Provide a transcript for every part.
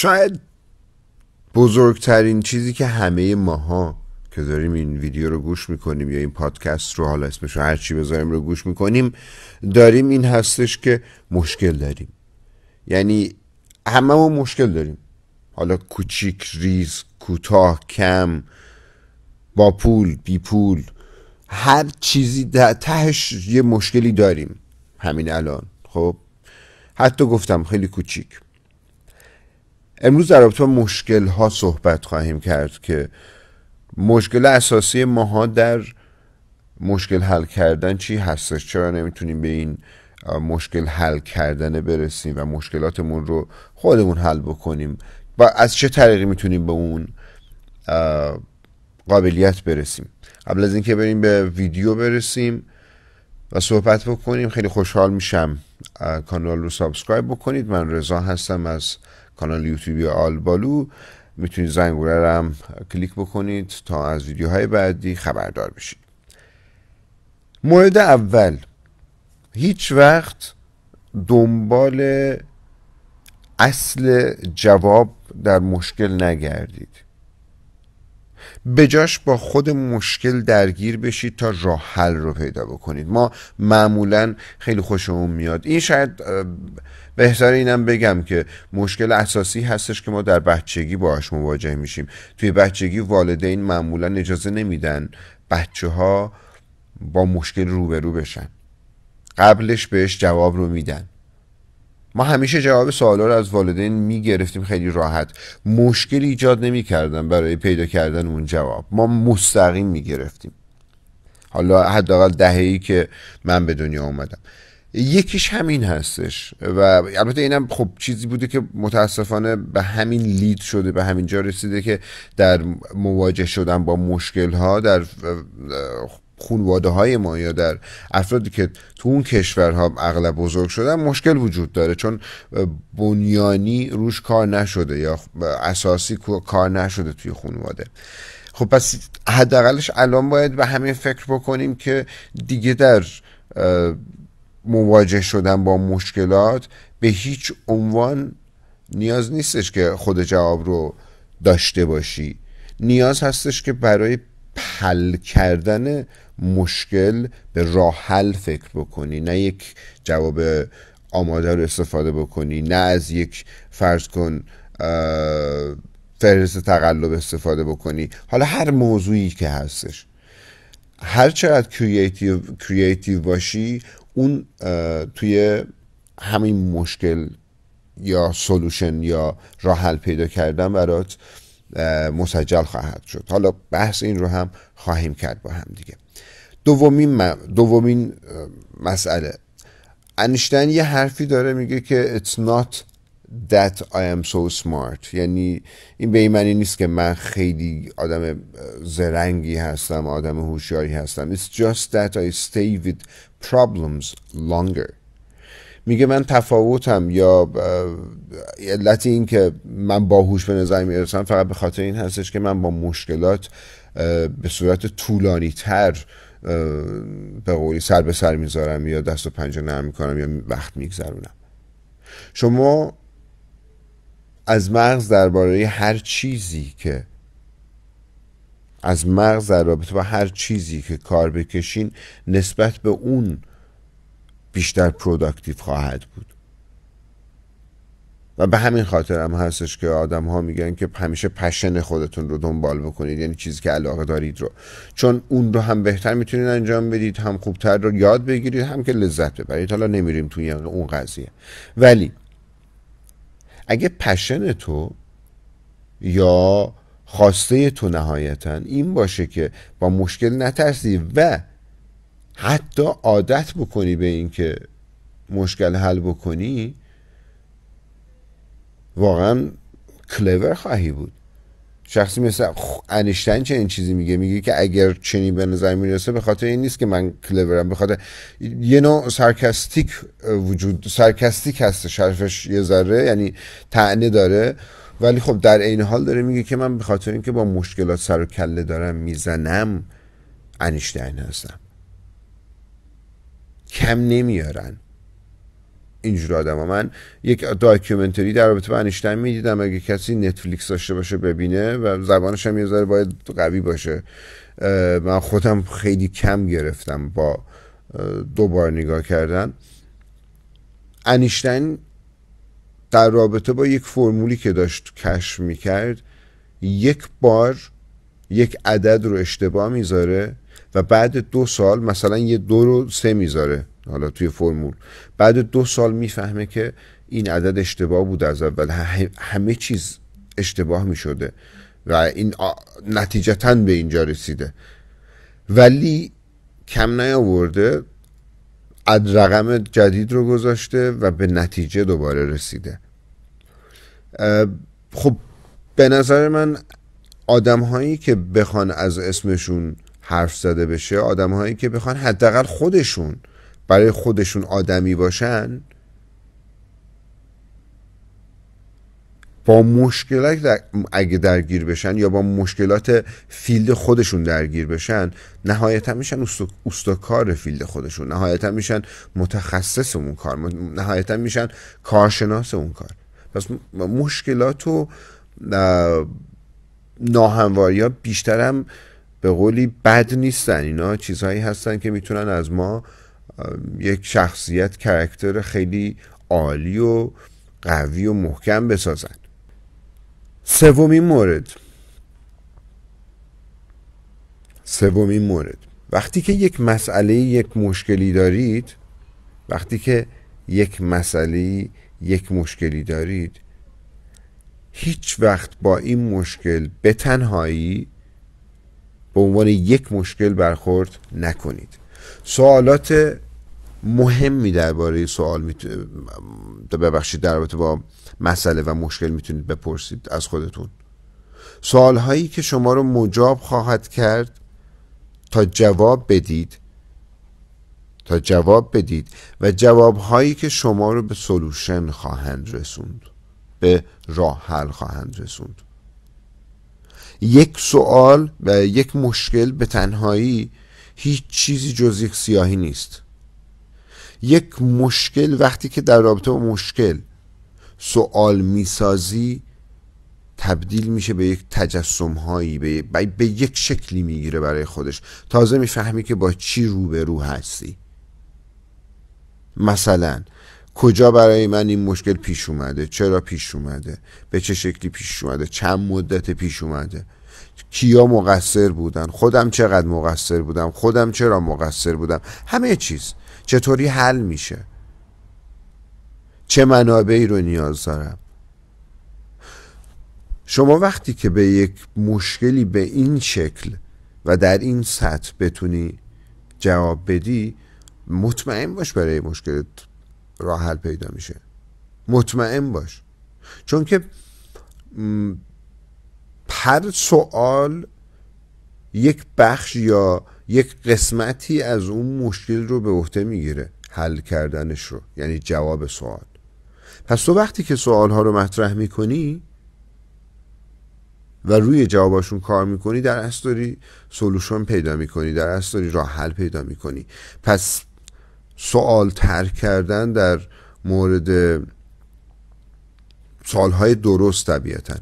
شاید بزرگترین چیزی که همه ماها که داریم این ویدیو رو گوش میکنیم یا این پادکست رو حالا اسمش رو چی بذاریم رو گوش میکنیم داریم این هستش که مشکل داریم یعنی همه ما مشکل داریم حالا کوچیک ریز کوتاه کم با پول بی پول هر چیزی در تهش یه مشکلی داریم همین الان خب حتی گفتم خیلی کوچیک امروز در رابطه مشکل ها صحبت خواهیم کرد که مشکل اساسی ماها در مشکل حل کردن چی هستش چرا نمیتونیم به این مشکل حل کردن برسیم و مشکلاتمون رو خودمون حل بکنیم و از چه طریقی میتونیم به اون قابلیت برسیم قبل از اینکه بریم به ویدیو برسیم و صحبت بکنیم خیلی خوشحال میشم کانال رو سابسکرایب بکنید من رضا هستم از کانال یوتیوبی بالو میتونید زنگ رو هم کلیک بکنید تا از ویدیوهای بعدی خبردار بشید مورد اول هیچ وقت دنبال اصل جواب در مشکل نگردید بجاش با خود مشکل درگیر بشید تا راه حل رو پیدا بکنید ما معمولا خیلی خوشمون میاد این شاید بهتر اینم بگم که مشکل اساسی هستش که ما در بچگی باهاش مواجه میشیم توی بچگی والدین معمولا اجازه نمیدن بچه ها با مشکل روبرو بشن قبلش بهش جواب رو میدن ما همیشه جواب سوالا رو از والدین میگرفتیم خیلی راحت مشکلی ایجاد نمیکردن برای پیدا کردن اون جواب ما مستقیم میگرفتیم حالا حداقل دهه که من به دنیا اومدم یکیش همین هستش و البته اینم خب چیزی بوده که متاسفانه به همین لید شده به همین جا رسیده که در مواجه شدن با مشکل ها در خونواده های ما یا در افرادی که تو اون کشورها اغلب بزرگ شدن مشکل وجود داره چون بنیانی روش کار نشده یا اساسی کار نشده توی خونواده خب پس حداقلش الان باید به همین فکر بکنیم که دیگه در مواجه شدن با مشکلات به هیچ عنوان نیاز نیستش که خود جواب رو داشته باشی نیاز هستش که برای حل کردن مشکل به راه حل فکر بکنی نه یک جواب آماده رو استفاده بکنی نه از یک فرض کن فهرست تقلب استفاده بکنی حالا هر موضوعی که هستش هر چقدر کریتیو باشی اون توی همین مشکل یا سلوشن یا راه حل پیدا کردن برات مسجل خواهد شد حالا بحث این رو هم خواهیم کرد با هم دیگه دومین, دومین مسئله انشتین یه حرفی داره میگه که it's not that I am so smart یعنی این به این معنی نیست که من خیلی آدم زرنگی هستم آدم هوشیاری هستم It's just that I stay with problems longer میگه من تفاوتم یا علت این که من باهوش به نظر میرسم فقط به خاطر این هستش که من با مشکلات به صورت طولانی تر به قولی سر به سر میذارم یا دست و پنجه نرم میکنم یا وقت میگذرونم شما از مغز درباره هر چیزی که از مغز در رابطه با هر چیزی که کار بکشین نسبت به اون بیشتر پروداکتیو خواهد بود و به همین خاطر هم هستش که آدم ها میگن که همیشه پشن خودتون رو دنبال بکنید یعنی چیزی که علاقه دارید رو چون اون رو هم بهتر میتونید انجام بدید هم خوبتر رو یاد بگیرید هم که لذت ببرید حالا نمیریم توی یعنی اون قضیه ولی اگه پشن تو یا خواسته تو نهایتا این باشه که با مشکل نترسی و حتی عادت بکنی به اینکه مشکل حل بکنی واقعا کلور خواهی بود شخصی مثل انیشتین چه این چیزی میگه میگه که اگر چنین به نظر میرسه به خاطر این نیست که من کلورم به خاطر یه نوع سرکستیک وجود سرکستیک هست، شرفش یه ذره یعنی تعنی داره ولی خب در عین حال داره میگه که من به خاطر اینکه با مشکلات سر و کله دارم میزنم انشتین هستم کم نمیارن اینجور آدم ها. من یک داکیومنتری در رابطه با انیشتین میدیدم اگه کسی نتفلیکس داشته باشه ببینه و زبانش هم یه ذره باید قوی باشه من خودم خیلی کم گرفتم با دوبار نگاه کردن انیشتین در رابطه با یک فرمولی که داشت کشف میکرد یک بار یک عدد رو اشتباه میذاره و بعد دو سال مثلا یه دو رو سه میذاره حالا توی فرمول بعد دو سال میفهمه که این عدد اشتباه بود از اول همه چیز اشتباه میشده و این نتیجتا به اینجا رسیده ولی کم نیاورده از رقم جدید رو گذاشته و به نتیجه دوباره رسیده خب به نظر من آدم هایی که بخوان از اسمشون حرف زده بشه آدم هایی که بخوان حداقل خودشون برای خودشون آدمی باشن با مشکلات اگه درگیر بشن یا با مشکلات فیلد خودشون درگیر بشن نهایتا میشن استوکار فیلد خودشون نهایتا میشن متخصص اون کار نهایتا میشن کارشناس اون کار پس مشکلات و ناهمواری ها بیشتر هم به قولی بد نیستن اینا چیزهایی هستن که میتونن از ما یک شخصیت کرکتر خیلی عالی و قوی و محکم بسازن سومین مورد سومین مورد وقتی که یک مسئله یک مشکلی دارید وقتی که یک مسئله یک مشکلی دارید هیچ وقت با این مشکل به تنهایی به عنوان یک مشکل برخورد نکنید سوالات مهمی درباره سوال میتونید ببخشید در رابطه با مسئله و مشکل میتونید بپرسید از خودتون سوال هایی که شما رو مجاب خواهد کرد تا جواب بدید تا جواب بدید و جواب هایی که شما رو به سلوشن خواهند رسوند به راه حل خواهند رسوند یک سوال و یک مشکل به تنهایی هیچ چیزی جز یک سیاهی نیست یک مشکل وقتی که در رابطه با مشکل سوال میسازی تبدیل میشه به یک تجسم هایی به, به یک شکلی میگیره برای خودش تازه میفهمی که با چی رو به رو هستی مثلا کجا برای من این مشکل پیش اومده چرا پیش اومده به چه شکلی پیش اومده چند مدت پیش اومده کیا مقصر بودن خودم چقدر مقصر بودم خودم چرا مقصر بودم همه چیز چطوری حل میشه چه منابعی رو نیاز دارم شما وقتی که به یک مشکلی به این شکل و در این سطح بتونی جواب بدی مطمئن باش برای مشکل راه حل پیدا میشه مطمئن باش چون که هر سوال یک بخش یا یک قسمتی از اون مشکل رو به عهده میگیره حل کردنش رو یعنی جواب سوال پس تو وقتی که سوال ها رو مطرح میکنی و روی جواباشون کار میکنی در اصل داری سلوشن پیدا میکنی در اصل داری راه حل پیدا میکنی پس سوال ترک کردن در مورد های درست طبیعتا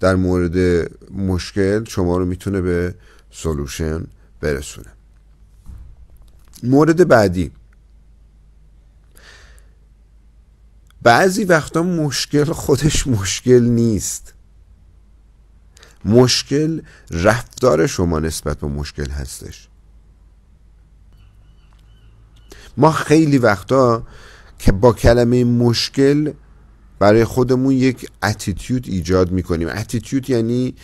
در مورد مشکل شما رو میتونه به سلوشن برسونه مورد بعدی بعضی وقتا مشکل خودش مشکل نیست مشکل رفتار شما نسبت به مشکل هستش ما خیلی وقتا که با کلمه مشکل برای خودمون یک اتیتیود ایجاد میکنیم اتیتیود یعنی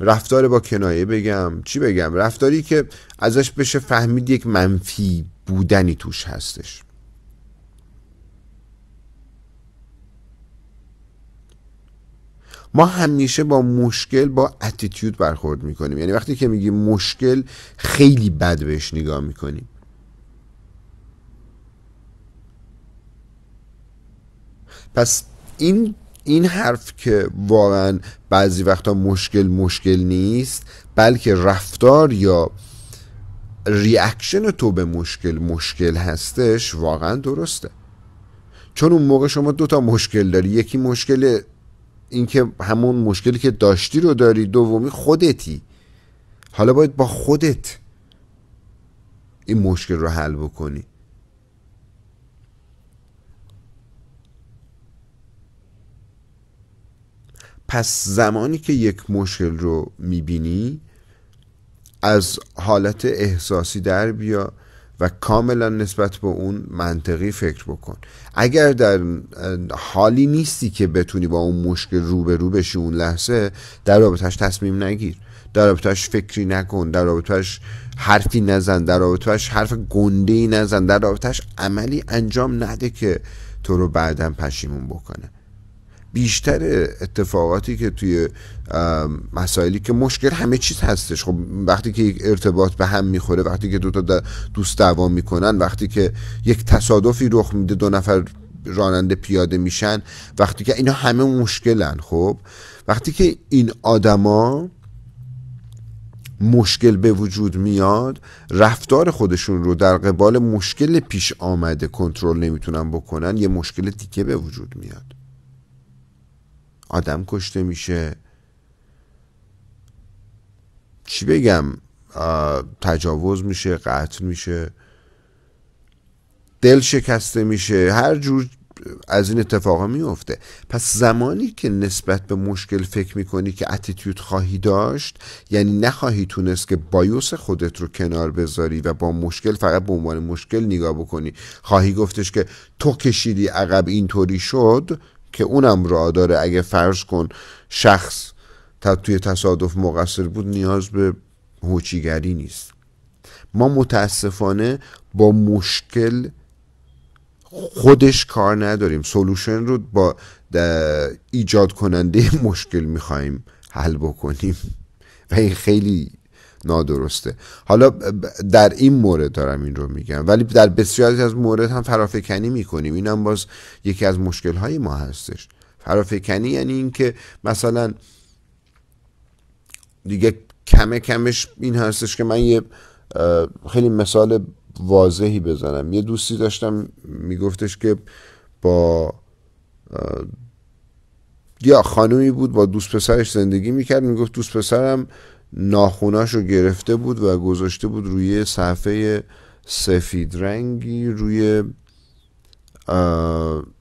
رفتار با کنایه بگم چی بگم رفتاری که ازش بشه فهمید یک منفی بودنی توش هستش ما همیشه با مشکل با اتیتیود برخورد میکنیم یعنی وقتی که میگیم مشکل خیلی بد بهش نگاه میکنیم پس این این حرف که واقعا بعضی وقتا مشکل مشکل نیست بلکه رفتار یا ریاکشن تو به مشکل مشکل هستش واقعا درسته چون اون موقع شما دوتا مشکل داری یکی مشکل اینکه همون مشکلی که داشتی رو داری دومی خودتی حالا باید با خودت این مشکل رو حل بکنی پس زمانی که یک مشکل رو میبینی از حالت احساسی در بیا و کاملا نسبت به اون منطقی فکر بکن اگر در حالی نیستی که بتونی با اون مشکل رو بشی اون لحظه در رابطهش تصمیم نگیر در رابطهش فکری نکن در رابطهش حرفی نزن در رابطهش حرف گنده نزن در رابطهش عملی انجام نده که تو رو بعدا پشیمون بکنه بیشتر اتفاقاتی که توی مسائلی که مشکل همه چیز هستش خب وقتی که یک ارتباط به هم میخوره وقتی که دو تا دوست دعوا میکنن وقتی که یک تصادفی رخ میده دو نفر راننده پیاده میشن وقتی که اینا همه مشکلن خب وقتی که این آدما مشکل به وجود میاد رفتار خودشون رو در قبال مشکل پیش آمده کنترل نمیتونن بکنن یه مشکل دیگه به وجود میاد آدم کشته میشه چی بگم تجاوز میشه قتل میشه دل شکسته میشه هر جور از این اتفاقا میفته پس زمانی که نسبت به مشکل فکر میکنی که اتیتیود خواهی داشت یعنی نخواهی تونست که بایوس خودت رو کنار بذاری و با مشکل فقط به عنوان مشکل نگاه بکنی خواهی گفتش که تو کشیدی عقب اینطوری شد که اونم را داره اگه فرض کن شخص توی تصادف مقصر بود نیاز به هوچیگری نیست ما متاسفانه با مشکل خودش کار نداریم سلوشن رو با ایجاد کننده مشکل میخوایم حل بکنیم و این خیلی نادرسته حالا در این مورد دارم این رو میگم ولی در بسیاری از مورد هم فرافکنی میکنیم این هم باز یکی از مشکل های ما هستش فرافکنی یعنی اینکه مثلا دیگه کمه کمش این هستش که من یه خیلی مثال واضحی بزنم یه دوستی داشتم میگفتش که با یا خانومی بود با دوست پسرش زندگی میکرد میگفت دوست پسرم ناخوناش رو گرفته بود و گذاشته بود روی صفحه سفید رنگی روی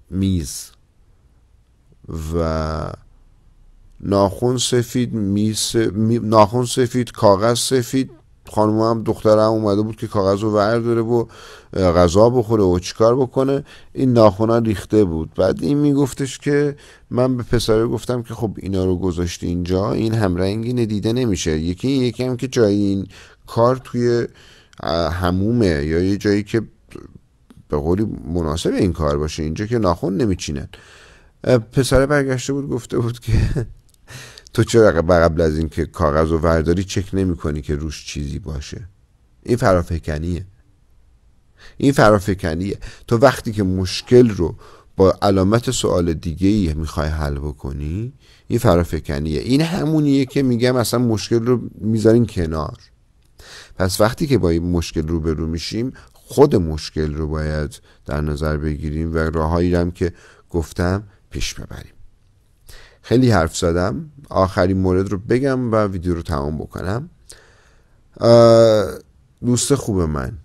میز و ناخون سفید میز ناخون سفید کاغذ سفید خانم هم دخترم اومده بود که کاغذ رو داره و غذا بخوره و چیکار بکنه این ناخونا ریخته بود بعد این میگفتش که من به پسره گفتم که خب اینا رو گذاشتی اینجا این همرنگی دیده نمیشه یکی یکی هم که جای این کار توی همومه یا یه جایی که به قولی مناسب این کار باشه اینجا که ناخون نمیچینن پسره برگشته بود گفته بود که تو چرا قبل از اینکه کاغذ و ورداری چک نمی کنی که روش چیزی باشه این فرافکنیه این فرافکنیه تو وقتی که مشکل رو با علامت سوال دیگه ای میخوای حل بکنی این فرافکنیه این همونیه که میگم اصلا مشکل رو میذارین کنار پس وقتی که با این مشکل روبرو میشیم خود مشکل رو باید در نظر بگیریم و راهایی هم که گفتم پیش ببریم خیلی حرف زدم آخرین مورد رو بگم و ویدیو رو تمام بکنم دوست خوب من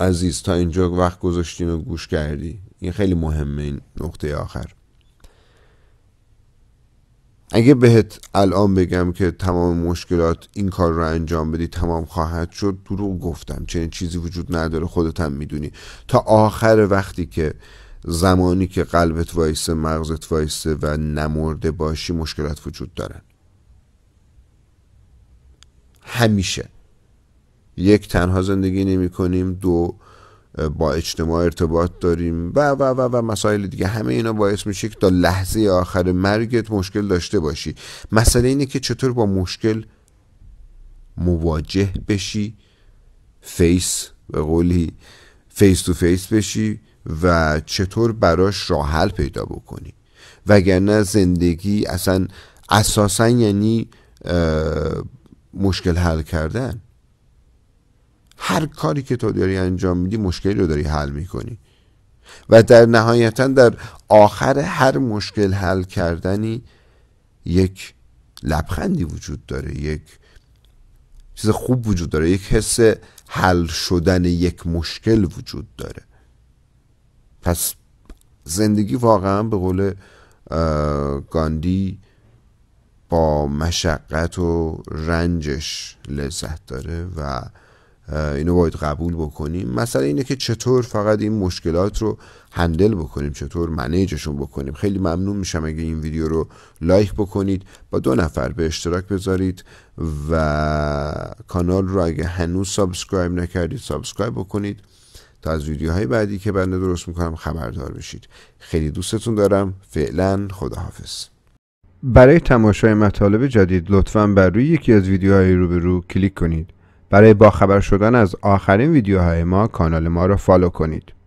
عزیز تا اینجا وقت گذاشتین و گوش کردی این خیلی مهمه این نقطه آخر اگه بهت الان بگم که تمام مشکلات این کار رو انجام بدی تمام خواهد شد دروغ گفتم چنین چیزی وجود نداره خودت هم میدونی تا آخر وقتی که زمانی که قلبت وایسه مغزت وایسه و نمرده باشی مشکلات وجود دارن همیشه یک تنها زندگی نمی کنیم دو با اجتماع ارتباط داریم و و و و مسائل دیگه همه اینا باعث میشه که تا لحظه آخر مرگت مشکل داشته باشی مسئله اینه که چطور با مشکل مواجه بشی فیس به قولی فیس تو فیس بشی و چطور براش راه حل پیدا بکنی وگرنه زندگی اصلا اساسا یعنی مشکل حل کردن هر کاری که تو داری انجام میدی مشکلی رو داری حل میکنی و در نهایتا در آخر هر مشکل حل کردنی یک لبخندی وجود داره یک چیز خوب وجود داره یک حس حل شدن یک مشکل وجود داره پس زندگی واقعا به قول گاندی با مشقت و رنجش لذت داره و اینو باید قبول بکنیم مثلا اینه که چطور فقط این مشکلات رو هندل بکنیم چطور منیجشون بکنیم خیلی ممنون میشم اگه این ویدیو رو لایک بکنید با دو نفر به اشتراک بذارید و کانال رو اگه هنوز سابسکرایب نکردید سابسکرایب بکنید تا از ویدیوهای بعدی که بنده درست میکنم خبردار بشید خیلی دوستتون دارم فعلا خداحافظ برای تماشای مطالب جدید لطفا بر روی یکی از ویدیوهای روبرو کلیک کنید برای باخبر شدن از آخرین ویدیوهای ما کانال ما را فالو کنید